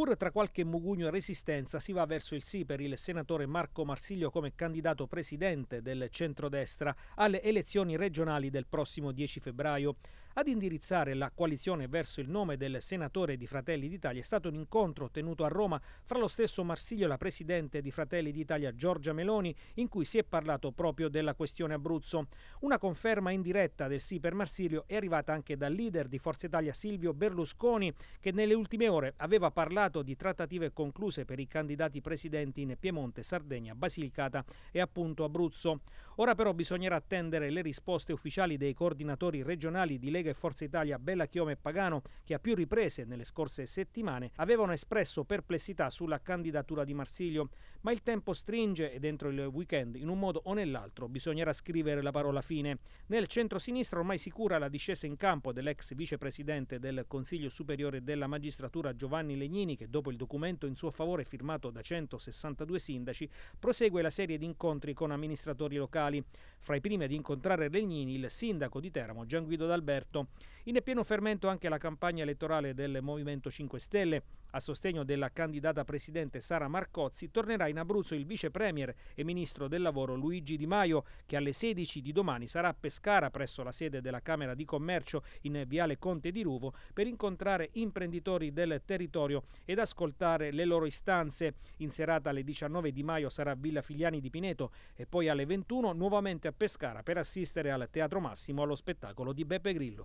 Pur tra qualche mugugno e resistenza si va verso il sì per il senatore Marco Marsiglio come candidato presidente del centrodestra alle elezioni regionali del prossimo 10 febbraio. Ad indirizzare la coalizione verso il nome del senatore di Fratelli d'Italia è stato un incontro tenuto a Roma fra lo stesso Marsiglio e la presidente di Fratelli d'Italia Giorgia Meloni, in cui si è parlato proprio della questione Abruzzo. Una conferma in diretta del sì per Marsilio è arrivata anche dal leader di Forza Italia Silvio Berlusconi, che nelle ultime ore aveva parlato di trattative concluse per i candidati presidenti in Piemonte, Sardegna, Basilicata e appunto Abruzzo. Ora però bisognerà attendere le risposte ufficiali dei coordinatori regionali di Lega Lega e Forza Italia Bella Chiome e Pagano, che a più riprese nelle scorse settimane avevano espresso perplessità sulla candidatura di Marsiglio. Ma il tempo stringe e dentro il weekend, in un modo o nell'altro, bisognerà scrivere la parola fine. Nel centro-sinistra ormai sicura la discesa in campo dell'ex vicepresidente del Consiglio Superiore della Magistratura Giovanni Legnini, che dopo il documento in suo favore firmato da 162 sindaci, prosegue la serie di incontri con amministratori locali. Fra i primi ad incontrare Legnini, il sindaco di Teramo Gian Guido D'Alberto aperto. In pieno fermento anche la campagna elettorale del Movimento 5 Stelle. A sostegno della candidata presidente Sara Marcozzi tornerà in Abruzzo il vice premier e ministro del lavoro Luigi Di Maio, che alle 16 di domani sarà a Pescara presso la sede della Camera di Commercio in Viale Conte di Ruvo per incontrare imprenditori del territorio ed ascoltare le loro istanze. In serata alle 19 Di Maio sarà a Villa Figliani di Pineto e poi alle 21 nuovamente a Pescara per assistere al Teatro Massimo allo spettacolo di Beppe Grillo.